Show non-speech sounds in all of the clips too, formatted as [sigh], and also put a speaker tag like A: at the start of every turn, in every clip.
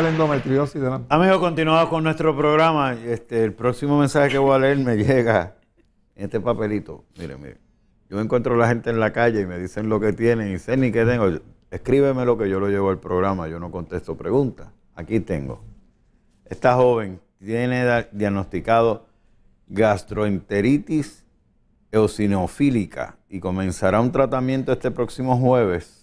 A: la endometriosis Amigos, continuamos con nuestro programa. Este, el próximo mensaje que voy a leer me [laughs] llega en este papelito. Mire, mire. Yo encuentro a la gente en la calle y me dicen lo que tienen y sé ni qué tengo. Escríbeme lo que yo lo llevo al programa. Yo no contesto preguntas. Aquí tengo. Esta joven tiene diagnosticado gastroenteritis eosinofílica y comenzará un tratamiento este próximo jueves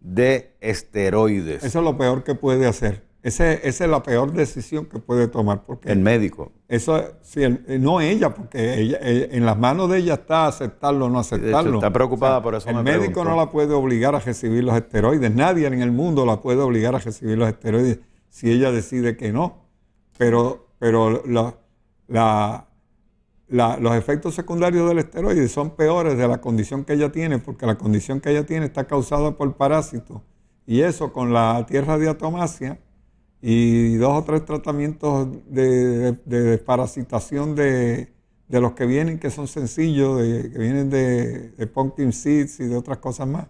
A: de esteroides. Eso es lo peor que puede hacer. Ese, esa es la
B: peor decisión que puede tomar. Porque el médico. Eso, si eh, no ella, porque eh, en las manos de ella está aceptarlo o no aceptarlo. está preocupada
A: por eso. El médico no la
B: puede obligar a recibir los esteroides. Nadie en el mundo la puede obligar a recibir los esteroides si ella decide que no. Pero, pero la los efectos secundarios del esteroide son peores de la condición que ella tiene, porque la condición que ella tiene está causada por parásitos. Y eso con la tierra de y dos o tres tratamientos de, de, de parasitación de, los que vienen, que son sencillos, que vienen de, pumpkin seeds y de otras cosas más.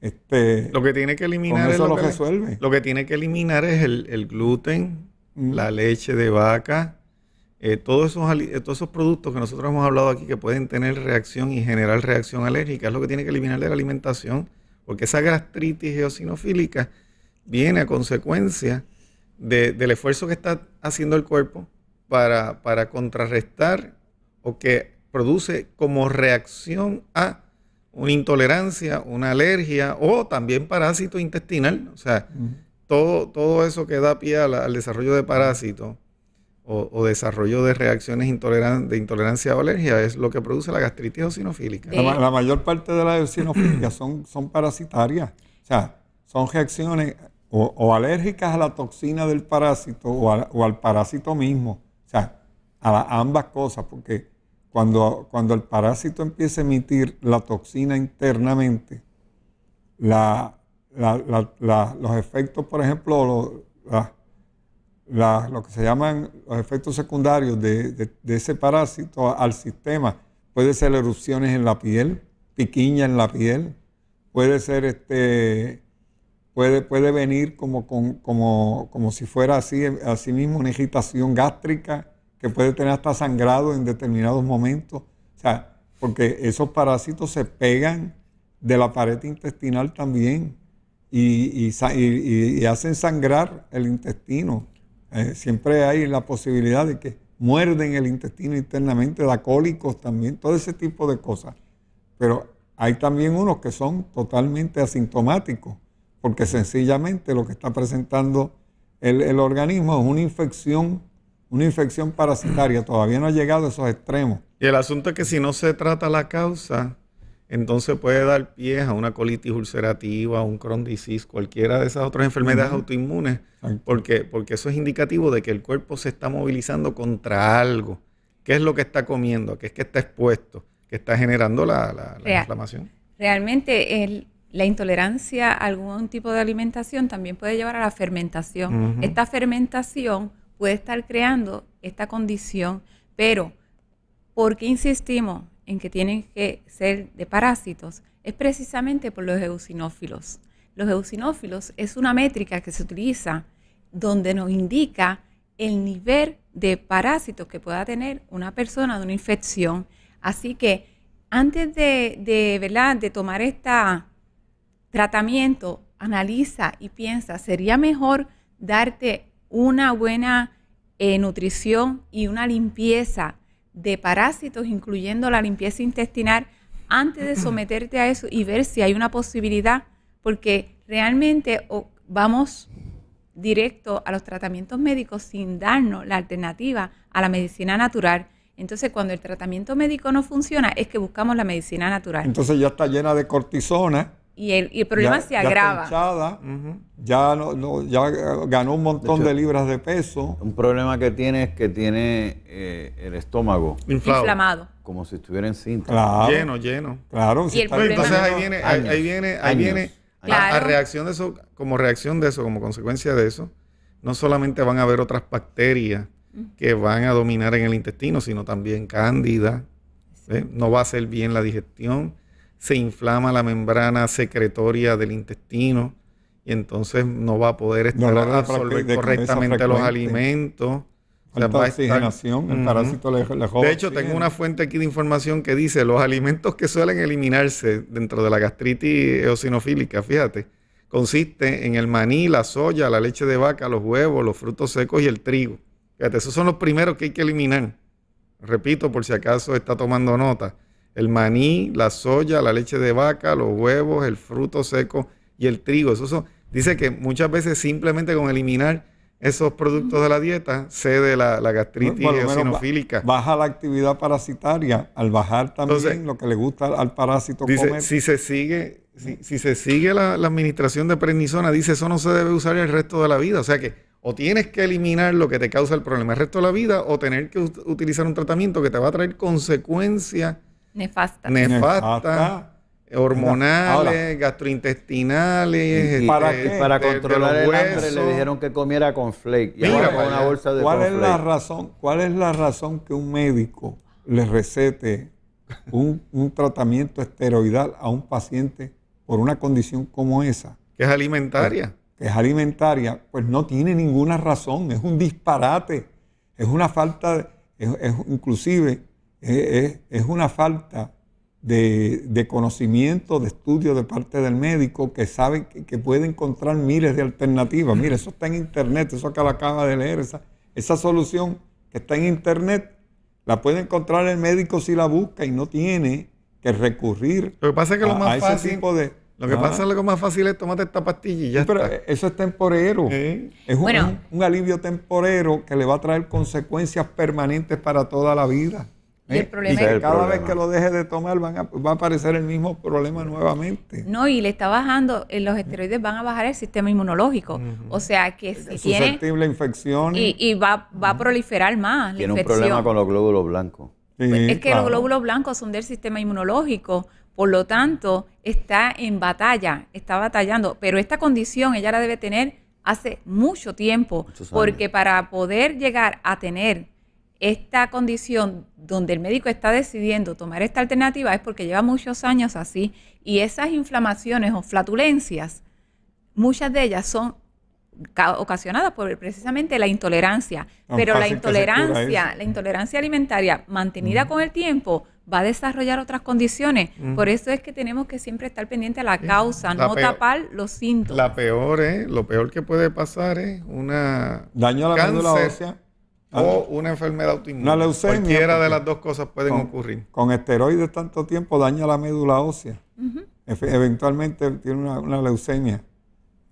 B: Este,
C: lo que tiene que eliminar es lo, resuelve. Lo que tiene que eliminar es el, gluten, mm. la leche de vaca, eh, todos, esos, eh, todos esos productos que nosotros hemos hablado aquí que pueden tener reacción y generar reacción alérgica es lo que tiene que eliminar de la alimentación, porque esa gastritis eosinofílica viene a consecuencia del esfuerzo que está haciendo el cuerpo para, contrarrestar o que produce como reacción a una intolerancia, una alergia o también parásito intestinal. O sea, todo, todo eso que da pie al desarrollo de parásitos o, desarrollo de reacciones de intolerancia o alergia
B: es lo que produce la gastritis eosinofílica. La, mayor parte de las eosinofílicas son, son parasitarias. O sea, son reacciones o, alérgicas a la toxina del parásito o, al parásito mismo. O sea, a, ambas cosas, porque cuando, cuando el parásito empieza a emitir la toxina internamente, los efectos, por ejemplo, lo que se llaman los efectos secundarios de, ese parásito al sistema. Puede ser erupciones en la piel, piquiña en la piel, puede ser este, puede, puede venir como, como, como si fuera así, así mismo una irritación gástrica que puede tener hasta sangrado en determinados momentos. O sea, porque esos parásitos se pegan de la pared intestinal también y, y hacen sangrar el intestino. Eh, siempre hay la posibilidad de que muerden el intestino internamente, da cólicos también, todo ese tipo de cosas. Pero hay también unos que son totalmente asintomáticos, porque sencillamente lo que está presentando el, el organismo es una infección, una infección parasitaria, todavía no ha llegado a esos extremos. Y el
C: asunto es que si no se trata la causa, entonces puede dar pie a una colitis ulcerativa, un Crohn's disease, cualquiera de esas otras enfermedades autoinmunes, porque, porque eso es indicativo de que el cuerpo se está movilizando contra algo. ¿Qué es lo que está comiendo? ¿Qué es que está expuesto? ¿Qué está generando la, inflamación?
D: Realmente la intolerancia a algún tipo de alimentación también puede llevar a la fermentación. Esta fermentación puede estar creando esta condición, pero ¿por qué insistimos? en que tienen que ser de parásitos es precisamente por los eosinófilos. Los eosinófilos es una métrica que se utiliza donde nos indica el nivel de parásitos que pueda tener una persona de una infección. Así que antes de, de tomar este tratamiento, analiza y piensa, ¿sería mejor darte una buena eh, nutrición y una limpieza de parásitos, incluyendo la limpieza intestinal, antes de someterte a eso y ver si hay una posibilidad, porque realmente vamos directo a los tratamientos médicos sin darnos la alternativa a la medicina natural. Entonces, cuando el tratamiento médico no funciona, es que buscamos la medicina natural. Entonces
B: ya está llena de cortisona,
D: y el, problema se agrava.
B: Ya, ya, ganó un montón de, libras de
A: peso. Un problema que tiene es que tiene eh, el estómago inflamado. Como si estuviera en cinta. Lleno, lleno. Claro.
C: entonces ahí viene, ahí, viene, ahí viene, a, reacción de eso, como reacción de eso, como consecuencia de eso, no solamente van a haber otras bacterias que van a dominar en el intestino, sino también cándida. No va a ser bien la digestión se inflama la membrana secretoria del intestino y entonces no va a poder estar absorber correctamente los alimentos. La oxigenación, el parásito le, De hecho, tengo una fuente aquí de información que dice los alimentos que suelen eliminarse dentro de la gastritis eosinofílica, fíjate, consiste en el maní, la soya, la leche de vaca, los huevos, los frutos secos y el trigo. Fíjate, esos son los primeros que hay que eliminar. Repito, por si acaso está tomando nota el maní, la soya, la leche de vaca, los huevos, el fruto seco y el trigo. Eso, dice que muchas veces simplemente con eliminar esos productos
B: de la dieta cede la, la gastritis Baja la actividad parasitaria. Al bajar también lo que le gusta al, parásito dice, Si se sigue, si, si se sigue
C: la, administración de prednisona, dice eso no se debe usar el resto de la vida. O sea que o tienes que eliminar lo que te causa el problema el resto de la vida o tener que utilizar un tratamiento que te va a traer consecuencias
D: Nefasta. Nefasta.
C: hormonales,
B: gastrointestinales.
C: para, este, para controlar
D: el hambre le dijeron
A: que comiera con flake. Y Mira, con una bolsa de ¿cuál es la
B: razón ¿Cuál es la razón que un médico le recete un, tratamiento esteroidal a un paciente por una condición como esa? Que es alimentaria. Pues, que, es alimentaria, pues no tiene ninguna razón, es un disparate, es una falta, de, es, inclusive eh, eh, es, una falta de, conocimiento, de estudio de parte del médico que sabe que, puede encontrar miles de alternativas. mire eso está en internet, eso que la acaba de leer, esa, solución que está en internet, la puede encontrar el médico si la busca y no tiene que recurrir. Lo que pasa es que lo más fácil. lo que pasa ah. es lo más fácil es tomarte esta pastilla ya pero eso es temporero. Es un, un alivio temporero que le va a traer consecuencias permanentes para toda la vida. Y ¿Eh? cada vez que lo deje de tomar va a aparecer el mismo problema nuevamente.
D: No, y le está bajando, eh, los esteroides van a bajar el sistema inmunológico. O sea que si es
A: Susceptible a infección. Y,
D: va, a proliferar más. tiene un problema
A: con los glóbulos blancos. Pues es que los glóbulos
D: blancos son del sistema inmunológico, por lo tanto está en batalla, está batallando. Pero esta condición ella la debe tener hace mucho tiempo, porque para poder llegar a tener esta condición donde el médico está decidiendo tomar esta alternativa es porque lleva muchos años así y esas inflamaciones o flatulencias, muchas de ellas son ocasionadas por precisamente la intolerancia, pero la intolerancia, la intolerancia alimentaria mantenida con el tiempo va a desarrollar otras condiciones. Por eso es que tenemos que siempre estar pendiente a la causa, no tapar los síntomas.
C: La peor, lo peor que puede pasar es una daño a la médula ósea Ah, o una enfermedad autoinmune. Una leucemia. Cualquiera de las dos cosas pueden ocurrir.
B: Con esteroides tanto tiempo daña la médula ósea. eventualmente tiene una, leucemia.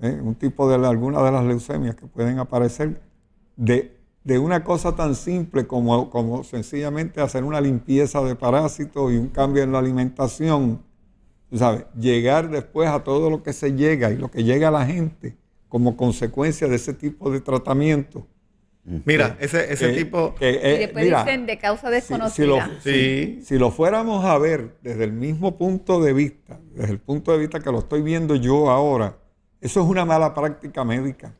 B: ¿eh? Un tipo de alguna de las leucemias que pueden aparecer de, de una cosa tan simple como, como sencillamente hacer una limpieza de parásitos y un cambio en la alimentación. ¿sabes? Llegar después a todo lo que se llega y lo que llega a la gente como consecuencia de ese tipo de tratamiento Mira, ese, tipo...
D: de causa desconocida.
B: Si, lo, fuéramos a ver desde el mismo punto de vista, desde el punto de vista que lo estoy viendo yo ahora, eso es una mala práctica médica.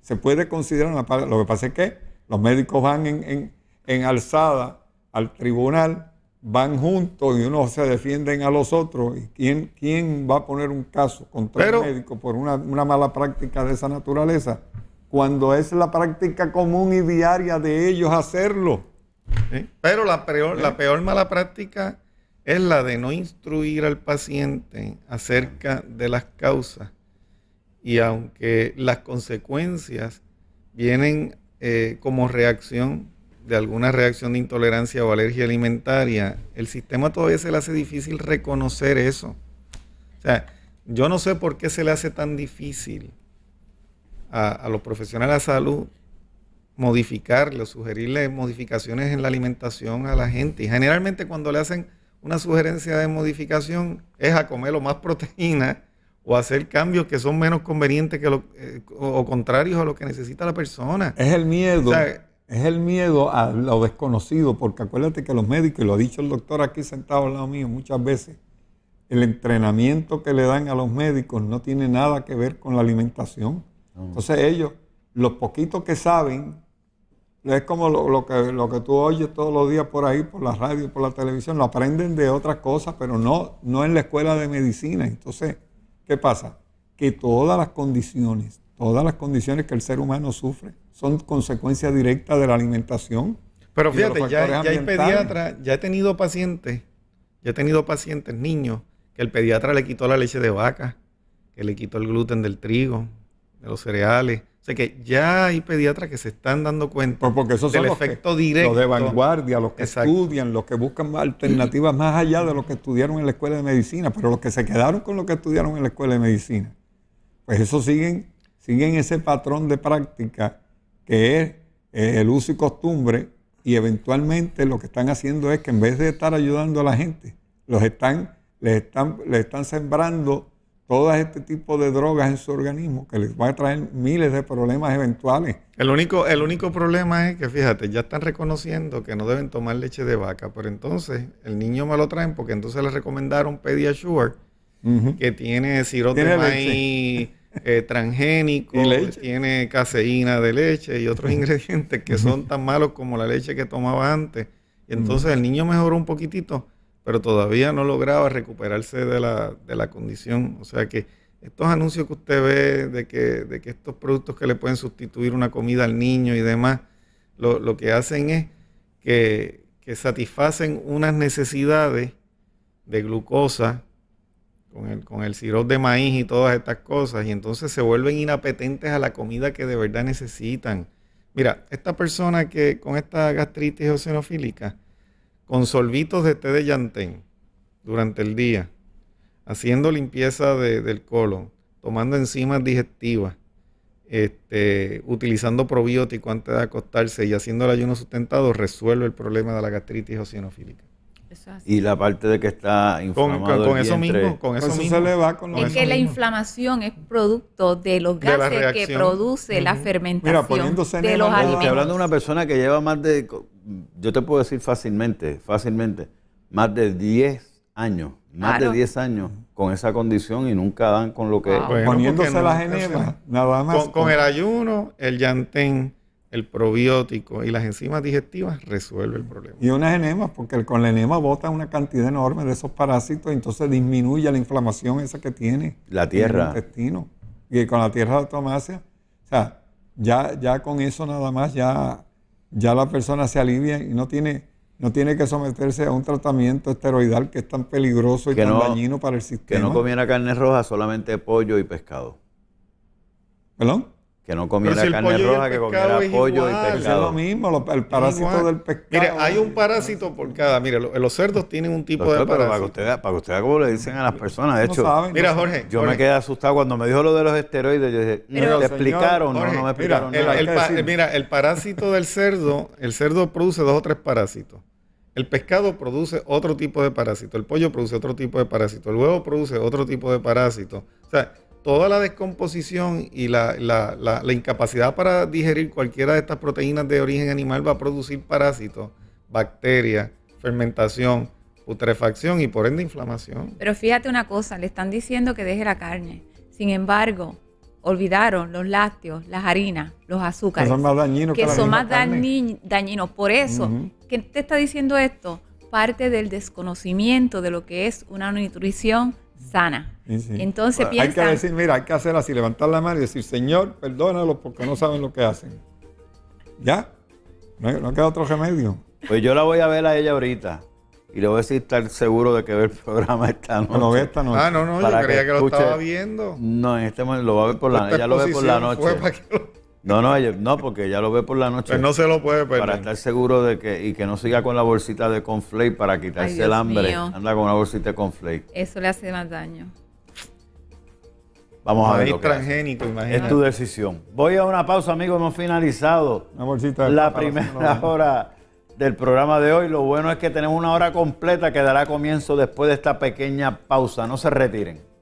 B: Se puede considerar una... Lo que pasa es que los médicos van en, alzada al tribunal, van juntos y unos se defienden a los otros. ¿Y quién, va a poner un caso contra el médico por una, una mala práctica de esa naturaleza? cuando es la práctica común y diaria de ellos hacerlo.
C: ¿Eh? Pero la peor, la peor mala práctica es la de no instruir al paciente acerca de las causas. Y aunque las consecuencias vienen eh, como reacción de alguna reacción de intolerancia o alergia alimentaria, el sistema todavía se le hace difícil reconocer eso. O sea, yo no sé por qué se le hace tan difícil a, los profesionales de la salud modificarle o sugerirle modificaciones en la alimentación a la gente. Y generalmente cuando le hacen una sugerencia de modificación es a comer lo más [laughs] proteína o hacer cambios que son menos convenientes que eh, o, contrarios a lo que necesita la persona.
B: Es el miedo. es el miedo a lo desconocido, porque acuérdate que los médicos, y lo ha dicho el doctor aquí sentado al lado mío muchas veces, el entrenamiento que le dan a los médicos no tiene nada que ver con la alimentación. Entonces ellos, los poquitos que saben, es como lo, que, lo que tú oyes todos los días por ahí, por la radio por la televisión, lo aprenden de otras cosas, pero no, no en la escuela de medicina. Entonces, ¿qué pasa? Que todas las condiciones, todas las condiciones que el ser humano sufre son consecuencia directa de la alimentación. Pero
C: fíjate, ya, ya hay pediatras, ya he tenido pacientes, ya he tenido pacientes, niños, que el pediatra le quitó la leche de vaca, que le quitó el gluten del trigo, los cereales. O sea que ya hay pediatras que se están dando
B: cuenta pues del efecto directo. Los de vanguardia, los que estudian, los que buscan alternativas más allá de lo que estudiaron en la escuela de medicina, pero los que se quedaron con lo que estudiaron en la escuela de medicina. Pues eso siguen, siguen ese patrón de práctica que es el uso y costumbre y eventualmente lo que están haciendo es que en vez de estar ayudando a la gente, los están, les están, les están sembrando todo este tipo de drogas en su organismo que les va a traer miles de problemas eventuales.
C: El único, el único problema es que, fíjate, ya están reconociendo que no deben tomar leche de vaca, pero entonces el niño me lo traen porque entonces le recomendaron Pediasure, que tiene sirope de maíz eh, transgénico, [laughs] tiene caseína de leche y otros [laughs] ingredientes que son tan malos como la leche que tomaba antes. Y entonces el niño mejoró un poquitito, pero todavía no lograba recuperarse de la, de la condición. O sea que estos anuncios que usted ve de que, de que estos productos que le pueden sustituir una comida al niño y demás, lo, que hacen es que, que satisfacen unas necesidades de glucosa con el, con de maíz y todas estas cosas, y entonces se vuelven inapetentes a la comida que de verdad necesitan. Mira, esta persona que con esta gastritis eosinofílica con solvitos de té de llantén durante el día, haciendo limpieza del colon, tomando enzimas digestivas, este, utilizando probióticos antes de acostarse y haciendo el ayuno sustentado, resuelve el problema de la gastritis eosinofílica. y
A: la parte de que está inflamado. Con, eso mismo, con eso,
D: Es que la inflamación es producto de los gases que produce la fermentación de los alimentos. hablando
A: de una persona que lleva más de yo te puedo decir fácilmente, fácilmente, más de 10 años, más ah, de 10 años con esa condición y nunca dan con lo que... poniéndose las enemas nada más. Con, el ayuno, el yantén, el
B: probiótico y las enzimas
C: digestivas
B: resuelve el problema. Y unas enemas, porque con la enema bota una cantidad enorme de esos parásitos, y entonces disminuye la inflamación esa que tiene. La tierra. el intestino. Y con la tierra de automacia, o sea, ya, ya con eso nada más ya ya la persona se alivia y no tiene, no tiene que someterse a un tratamiento esteroidal que es tan peligroso y tan dañino para el sistema. Que no
A: comiera carne roja, solamente pollo y pescado. ¿Perdón? Que no comiera carne roja, que comiera pollo y pescado. Es lo mismo, el parásito del pescado. Mire, hay
C: un parásito por cada. Mire, los cerdos tienen un
A: tipo de parásito. Para que, usted, para usted le dicen a las personas. De hecho, mira, Jorge. Yo me quedé asustado cuando me dijo lo de los esteroides. Yo dije, mm, explicaron? no, no me explicaron mira, El, mira, el parásito
C: del cerdo, el cerdo produce dos o tres parásitos. El pescado produce otro tipo de parásito, el pollo produce otro tipo de parásito, el huevo produce otro tipo de parásito. O sea, toda la descomposición y la, incapacidad para digerir cualquiera de estas proteínas de origen animal va a producir parásitos, bacterias, fermentación, putrefacción y por ende inflamación.
D: Pero fíjate una cosa, le están diciendo que deje la carne. Sin embargo, olvidaron los lácteos, las harinas, los azúcares. Que son más dañinos. Que, son más dañinos. Por eso, ¿qué te está diciendo esto? Parte del desconocimiento de lo que es una nutrición sana.
B: Entonces piensa Hay que decir, mira, hay que hacer así, levantar la mano y decir, Señor, perdónalo porque no saben lo que hacen.
A: ¿Ya? No,
B: queda otro remedio.
A: Pues yo la voy a ver a ella ahorita. Y le voy a decir estar seguro de que ve el programa esta noche. ve esta noche. Ah, no, no, yo creía que, lo estaba
B: viendo.
A: No, en este momento lo va a ver por la noche. Ella lo ve por la noche. No, no, no, porque ya lo ve por la noche. Pues no se lo puede perder. Para estar seguro de que, y que no siga con la bolsita de conflate para quitarse el hambre. Anda con una bolsita de conflate.
D: Eso le hace más daño.
A: Vamos a ver. Es Es tu decisión. Voy a una pausa, amigos. Hemos finalizado la primera hora del programa de hoy. Lo bueno es que tenemos una hora completa que dará comienzo después de esta pequeña pausa. No se retiren.